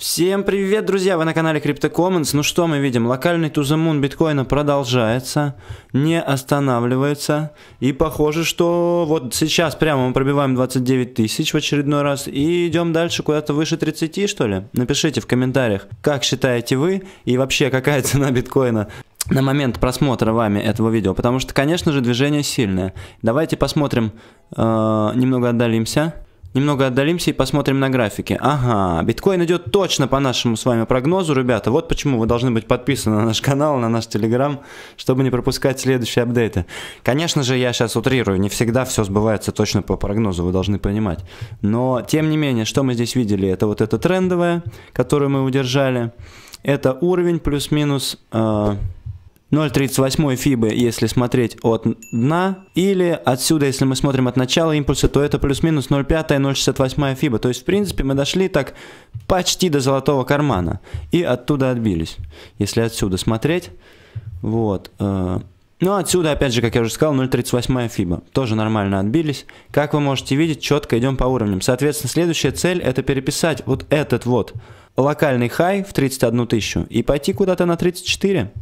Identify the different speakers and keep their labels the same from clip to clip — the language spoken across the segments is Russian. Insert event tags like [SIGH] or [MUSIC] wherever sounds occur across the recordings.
Speaker 1: Всем привет, друзья! Вы на канале CryptoCommons. Ну что мы видим? Локальный тузамун биткоина продолжается, не останавливается. И похоже, что вот сейчас прямо мы пробиваем 29 тысяч в очередной раз и идем дальше куда-то выше 30, что ли? Напишите в комментариях, как считаете вы и вообще какая цена биткоина на момент просмотра вами этого видео, потому что, конечно же, движение сильное. Давайте посмотрим, э, немного отдалимся. Немного отдалимся и посмотрим на графики. Ага, биткоин идет точно по нашему с вами прогнозу, ребята. Вот почему вы должны быть подписаны на наш канал, на наш телеграм, чтобы не пропускать следующие апдейты. Конечно же, я сейчас утрирую, не всегда все сбывается точно по прогнозу, вы должны понимать. Но, тем не менее, что мы здесь видели? Это вот это трендовое, которое мы удержали. Это уровень плюс-минус... Э 0.38 фибы, если смотреть от дна, или отсюда, если мы смотрим от начала импульса, то это плюс-минус 0.5, 0.68 фиба. То есть, в принципе, мы дошли так почти до золотого кармана и оттуда отбились, если отсюда смотреть. Вот. Э, ну, отсюда, опять же, как я уже сказал, 0.38 фиба. Тоже нормально отбились. Как вы можете видеть, четко идем по уровням. Соответственно, следующая цель – это переписать вот этот вот локальный хай в 31 тысячу и пойти куда-то на 34.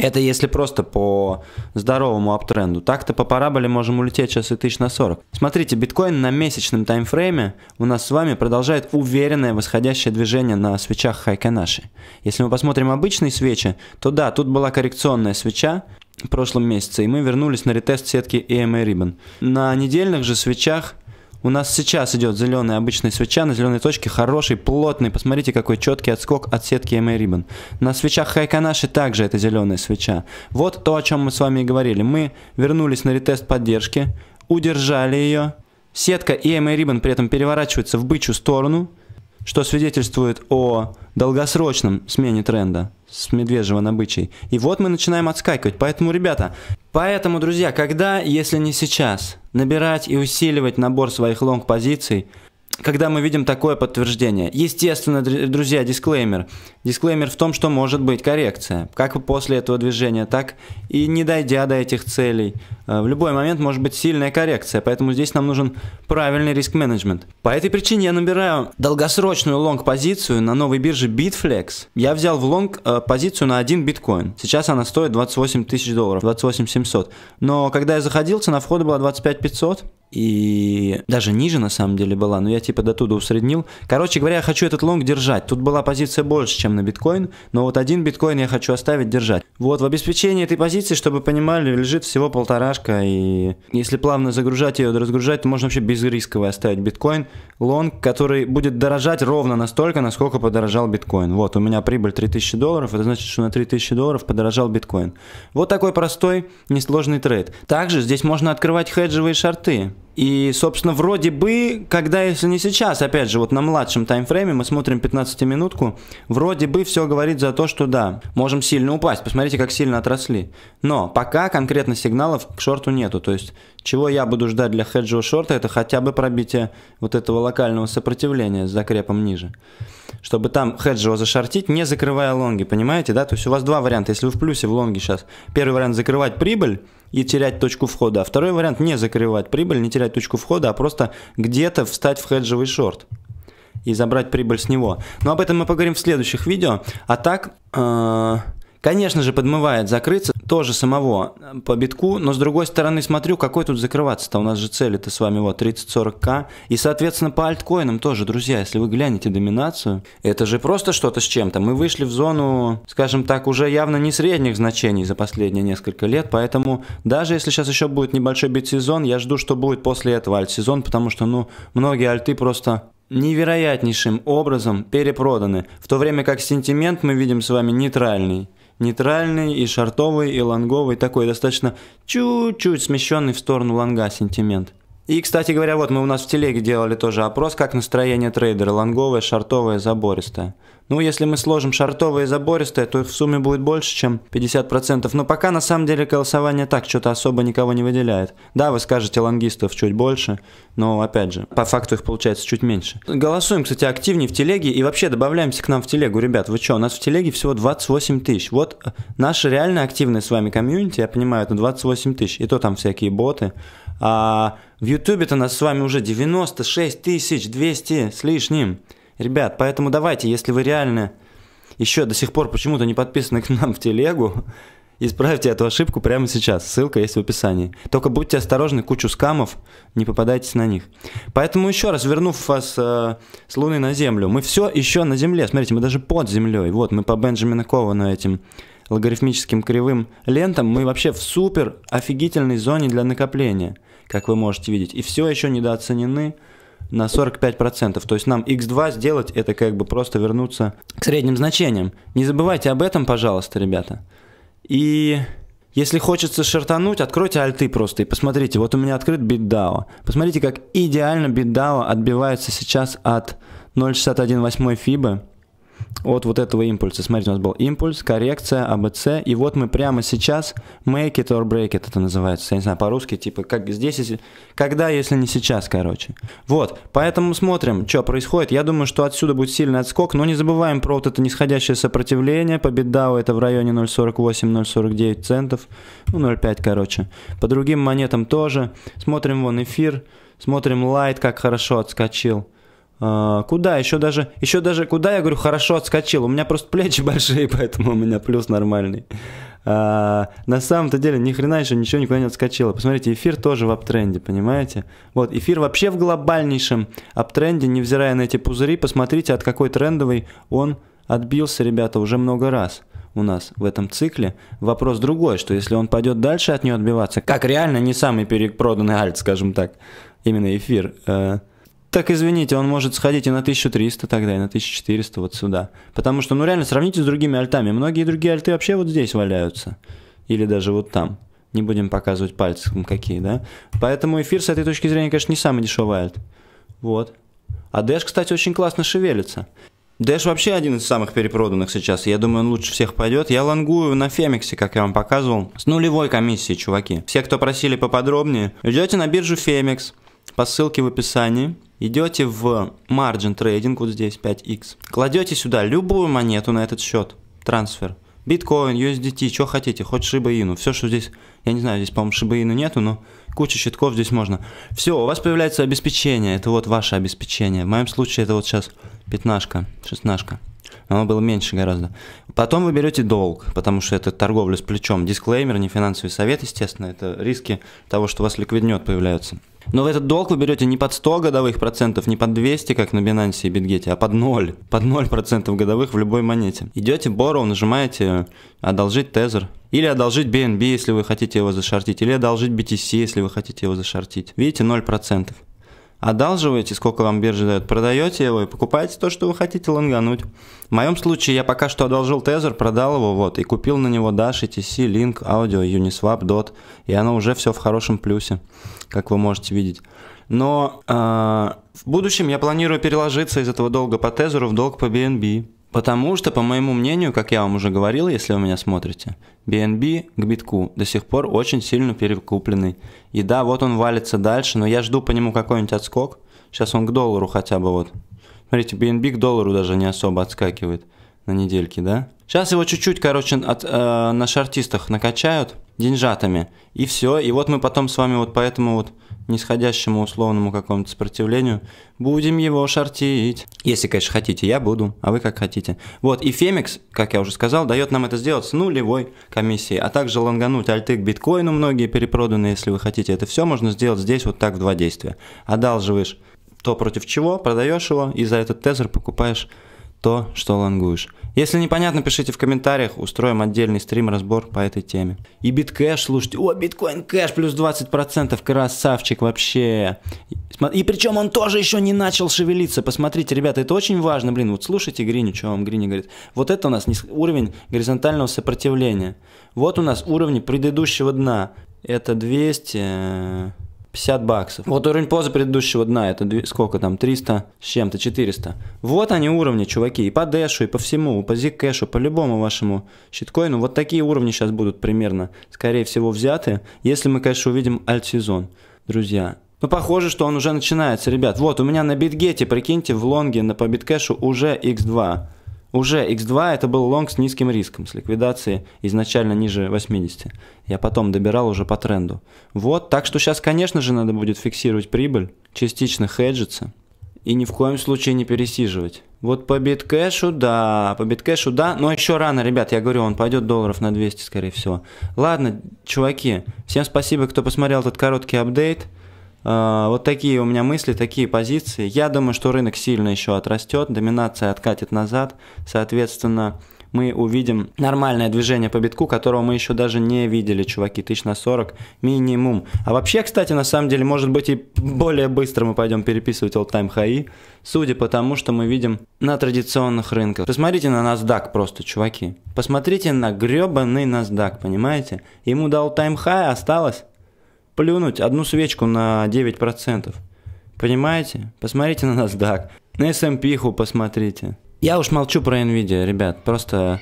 Speaker 1: Это если просто по здоровому аптренду. Так-то по параболе можем улететь сейчас и тысяч на 40. Смотрите, биткоин на месячном таймфрейме у нас с вами продолжает уверенное восходящее движение на свечах Хайканаши. Если мы посмотрим обычные свечи, то да, тут была коррекционная свеча, в прошлом месяце, и мы вернулись на ретест сетки EMA Ribbon. На недельных же свечах у нас сейчас идет зеленая обычная свеча на зеленой точке, хороший, плотный. Посмотрите, какой четкий отскок от сетки MA Ribbon. На свечах Хайканаши также это зеленая свеча. Вот то, о чем мы с вами и говорили. Мы вернулись на ретест поддержки, удержали ее. Сетка и MA Ribbon при этом переворачивается в бычью сторону, что свидетельствует о долгосрочном смене тренда с медвежьего на бычий. И вот мы начинаем отскакивать. Поэтому, ребята, поэтому, друзья, когда, если не сейчас, набирать и усиливать набор своих лонг-позиций когда мы видим такое подтверждение. Естественно, друзья, дисклеймер. Дисклеймер в том, что может быть коррекция, как после этого движения, так и не дойдя до этих целей. Э, в любой момент может быть сильная коррекция, поэтому здесь нам нужен правильный риск-менеджмент. По этой причине я набираю долгосрочную лонг-позицию на новой бирже Bitflex. Я взял в лонг э, позицию на один биткоин. Сейчас она стоит 28 тысяч долларов, 28 700. Но когда я заходил, цена входа была 25 500 и даже ниже на самом деле была, но я типа до туда усреднил. Короче говоря, я хочу этот лонг держать. Тут была позиция больше, чем на биткоин, но вот один биткоин я хочу оставить держать. Вот в обеспечении этой позиции, чтобы понимали, лежит всего полторашка, и если плавно загружать ее, разгружать, то можно вообще без рисковой оставить биткоин. Лонг, который будет дорожать ровно настолько, насколько подорожал биткоин. Вот, у меня прибыль 3000 долларов, это значит, что на 3000 долларов подорожал биткоин. Вот такой простой, несложный трейд. Также здесь можно открывать хеджевые шарты. И, собственно, вроде бы, когда, если не сейчас, опять же, вот на младшем таймфрейме мы смотрим 15-минутку, вроде бы все говорит за то, что да, можем сильно упасть. Посмотрите, как сильно отросли. Но пока конкретно сигналов к шорту нету. То есть, чего я буду ждать для хеджевого шорта, это хотя бы пробитие вот этого локального сопротивления с закрепом ниже. Чтобы там хеджево зашортить, не закрывая лонги, понимаете, да? То есть у вас два варианта. Если вы в плюсе в лонге сейчас, первый вариант закрывать прибыль, и терять точку входа. А второй вариант не закрывать прибыль, не терять точку входа, а просто где-то встать в хеджевый шорт и забрать прибыль с него. Но об этом мы поговорим в следующих видео. А так... Э Конечно же, подмывает закрыться тоже самого э, по битку, но с другой стороны смотрю, какой тут закрываться-то, у нас же цели-то с вами вот 30-40к, и соответственно по альткоинам тоже, друзья, если вы глянете доминацию, это же просто что-то с чем-то, мы вышли в зону, скажем так, уже явно не средних значений за последние несколько лет, поэтому даже если сейчас еще будет небольшой бит-сезон, я жду, что будет после этого альт-сезон, потому что, ну, многие альты просто невероятнейшим образом перепроданы, в то время как сентимент мы видим с вами нейтральный нейтральный и шартовый, и лонговый, такой достаточно чуть-чуть смещенный в сторону лонга сентимент. И, кстати говоря, вот мы у нас в телеге делали тоже опрос, как настроение трейдера, лонговое, шартовое, забористое. Ну, если мы сложим шартовое и забористое, то их в сумме будет больше, чем 50%. Но пока на самом деле голосование так, что-то особо никого не выделяет. Да, вы скажете лонгистов чуть больше, но опять же, по факту их получается чуть меньше. Голосуем, кстати, активнее в телеге и вообще добавляемся к нам в телегу, ребят. Вы что, у нас в телеге всего 28 тысяч. Вот э, наша реально активная с вами комьюнити, я понимаю, это 28 тысяч. И то там всякие боты. А в Ютубе-то нас с вами уже 96 тысяч 200 с лишним. Ребят, поэтому давайте, если вы реально еще до сих пор почему-то не подписаны к нам в телегу, [LAUGHS] исправьте эту ошибку прямо сейчас. Ссылка есть в описании. Только будьте осторожны, кучу скамов, не попадайтесь на них. Поэтому еще раз, вернув вас э, с Луны на Землю, мы все еще на Земле. Смотрите, мы даже под Землей. Вот, мы по Бенджамину Ковану этим логарифмическим кривым лентам, мы вообще в супер офигительной зоне для накопления – как вы можете видеть, и все еще недооценены на 45%. То есть нам x2 сделать это как бы просто вернуться к средним значениям. Не забывайте об этом, пожалуйста, ребята. И если хочется шартануть, откройте альты просто и посмотрите. Вот у меня открыт битдао. Посмотрите, как идеально битдао отбивается сейчас от 0.618 фибы от вот этого импульса. Смотрите, у нас был импульс, коррекция, ABC, а и вот мы прямо сейчас, make it or break it это называется, я не знаю, по-русски, типа, как здесь, если, когда, если не сейчас, короче. Вот, поэтому смотрим, что происходит. Я думаю, что отсюда будет сильный отскок, но не забываем про вот это нисходящее сопротивление, победа у это в районе 0,48-0,49 центов, ну 0,5, короче. По другим монетам тоже. Смотрим вон эфир, смотрим лайт, как хорошо отскочил. А, куда? Еще даже, еще даже, куда я говорю, хорошо отскочил. У меня просто плечи [LAUGHS] большие, поэтому у меня плюс нормальный. А, на самом-то деле, ни хрена еще ничего никуда не отскочило. Посмотрите, эфир тоже в аптренде, понимаете? Вот, эфир вообще в глобальнейшем аптренде, невзирая на эти пузыри, посмотрите, от какой трендовой он отбился, ребята, уже много раз у нас в этом цикле. Вопрос другой, что если он пойдет дальше от нее отбиваться, как реально не самый перепроданный альт, скажем так, именно эфир, э, так, извините, он может сходить и на 1300 тогда, и на 1400 вот сюда. Потому что, ну реально, сравните с другими альтами. Многие другие альты вообще вот здесь валяются. Или даже вот там. Не будем показывать пальцем какие, да? Поэтому эфир с этой точки зрения, конечно, не самый дешевый альт. Вот. А дэш, кстати, очень классно шевелится. Дэш вообще один из самых перепроданных сейчас. Я думаю, он лучше всех пойдет. Я лангую на Фемиксе, как я вам показывал, с нулевой комиссией, чуваки. Все, кто просили поподробнее, идете на биржу Фемикс по ссылке в описании. Идете в Margin Trading, вот здесь 5x. Кладете сюда любую монету на этот счет, трансфер. Биткоин, USDT, что хотите, хоть шибаину, все, что здесь, я не знаю, здесь, по-моему, шибаину нету, но куча щитков здесь можно. Все, у вас появляется обеспечение, это вот ваше обеспечение. В моем случае это вот сейчас пятнашка, шестнашка. Оно было меньше гораздо. Потом вы берете долг, потому что это торговля с плечом. Дисклеймер, не финансовый совет, естественно, это риски того, что у вас ликвиднет появляются. Но в этот долг вы берете не под 100 годовых процентов, не под 200, как на Binance и Bitget, а под 0. Под 0 процентов годовых в любой монете. Идете Borrow, нажимаете «Одолжить тезер». Или одолжить BNB, если вы хотите его зашортить. Или одолжить BTC, если вы хотите его зашортить. Видите, 0% одалживаете, сколько вам биржа дает, продаете его и покупаете то, что вы хотите лонгануть. В моем случае я пока что одолжил тезер, продал его вот и купил на него Dash, ETC, Link, Audio, Uniswap, DOT. И оно уже все в хорошем плюсе, как вы можете видеть. Но э, в будущем я планирую переложиться из этого долга по тезеру в долг по BNB. Потому что, по моему мнению, как я вам уже говорил, если вы меня смотрите, BNB к битку до сих пор очень сильно перекупленный. И да, вот он валится дальше, но я жду по нему какой-нибудь отскок. Сейчас он к доллару хотя бы вот. Смотрите, BNB к доллару даже не особо отскакивает на недельке, да? Сейчас его чуть-чуть, короче, от, э, на шортистах накачают деньжатами. И все. И вот мы потом с вами вот по этому вот нисходящему условному какому-то сопротивлению будем его шортить. Если, конечно, хотите, я буду, а вы как хотите. Вот, и Фемикс, как я уже сказал, дает нам это сделать с нулевой комиссией, а также лонгануть альты к биткоину, многие перепроданы, если вы хотите. Это все можно сделать здесь вот так в два действия. Одалживаешь то, против чего, продаешь его, и за этот тезер покупаешь то, что лонгуешь. Если непонятно, пишите в комментариях, устроим отдельный стрим-разбор по этой теме. И биткэш, слушайте, о, биткоин кэш плюс 20%, красавчик вообще. И причем он тоже еще не начал шевелиться, посмотрите, ребята, это очень важно, блин, вот слушайте Гриню, что вам Грини говорит. Вот это у нас уровень горизонтального сопротивления. Вот у нас уровни предыдущего дна. Это 200... 50 баксов. Вот уровень позы предыдущего дна, это сколько там, 300 с чем-то, 400. Вот они уровни, чуваки, и по дэшу, и по всему, по зикэшу, по любому вашему щиткоину. Вот такие уровни сейчас будут примерно, скорее всего, взяты, если мы, конечно, увидим альт-сезон, друзья. Ну похоже, что он уже начинается, ребят. Вот, у меня на битгете, прикиньте, в лонге на по биткэшу уже x2. Уже X2 это был лонг с низким риском, с ликвидацией изначально ниже 80. Я потом добирал уже по тренду. Вот, так что сейчас, конечно же, надо будет фиксировать прибыль, частично хеджиться и ни в коем случае не пересиживать. Вот по биткэшу, да, по биткэшу, да, но еще рано, ребят, я говорю, он пойдет долларов на 200, скорее всего. Ладно, чуваки, всем спасибо, кто посмотрел этот короткий апдейт. А, вот такие у меня мысли, такие позиции. Я думаю, что рынок сильно еще отрастет, доминация откатит назад, соответственно, мы увидим нормальное движение по битку, которого мы еще даже не видели, чуваки, тысяч на 40 минимум. А вообще, кстати, на самом деле, может быть и более быстро мы пойдем переписывать all-time хаи, судя по тому, что мы видим на традиционных рынках. Посмотрите на NASDAQ просто, чуваки. Посмотрите на гребаный NASDAQ, понимаете? Ему до all-time high осталось Плюнуть одну свечку на 9%. Понимаете? Посмотрите на NASDAQ. На S&P эм посмотрите. Я уж молчу про Nvidia, ребят. Просто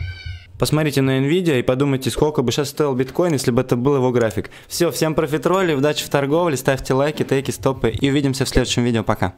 Speaker 1: посмотрите на Nvidia и подумайте, сколько бы сейчас стоил биткоин, если бы это был его график. Все, всем профитроли, удачи в торговле, ставьте лайки, тейки, стопы и увидимся в следующем видео. Пока.